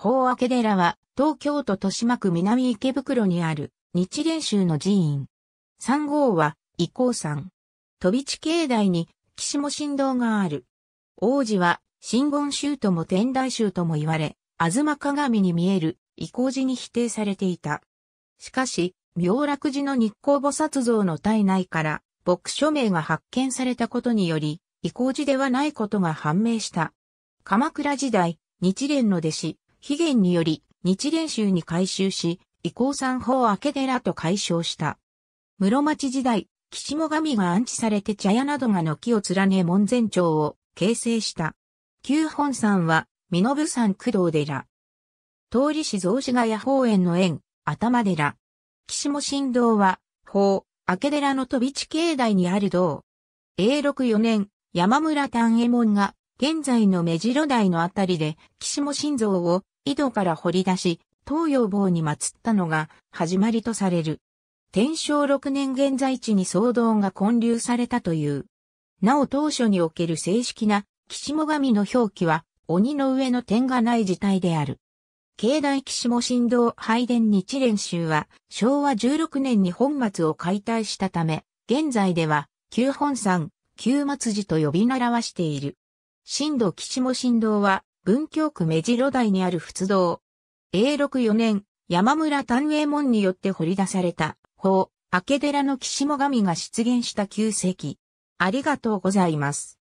法明寺は、東京都豊島区南池袋にある、日蓮宗の寺院。三号は、伊光山。飛び地境内に、岸も神道がある。王子は、真言宗とも天台宗とも言われ、ま鏡に見える、伊光寺に否定されていた。しかし、妙楽寺の日光菩薩像の体内から、牧署名が発見されたことにより、伊光寺ではないことが判明した。鎌倉時代、日蓮の弟子、悲願により日蓮宗に改修し、伊光山法明寺と改称した。室町時代、岸も神が安置されて茶屋などが軒を連ね門前町を形成した。旧本山は、身延山工藤寺。通り市雑司ヶ谷方園の園、頭寺。岸も神道は、法、明寺の飛び地境内にある道。永禄4年、山村丹右衛門が現在の目白台のあたりで、岸も心臓を井戸から掘り出し、東洋坊に祀ったのが始まりとされる。天正6年現在地に騒動が建立されたという。なお当初における正式な岸も神の表記は、鬼の上の点がない事態である。境内岸も神道拝殿日蓮宗は、昭和16年に本末を解体したため、現在では、旧本山、旧末寺と呼び習わしている。新道岸も新道は、文京区目白台にある仏道。永禄4年、山村丹右衛門によって掘り出された、法、明寺の岸も神が出現した旧跡。ありがとうございます。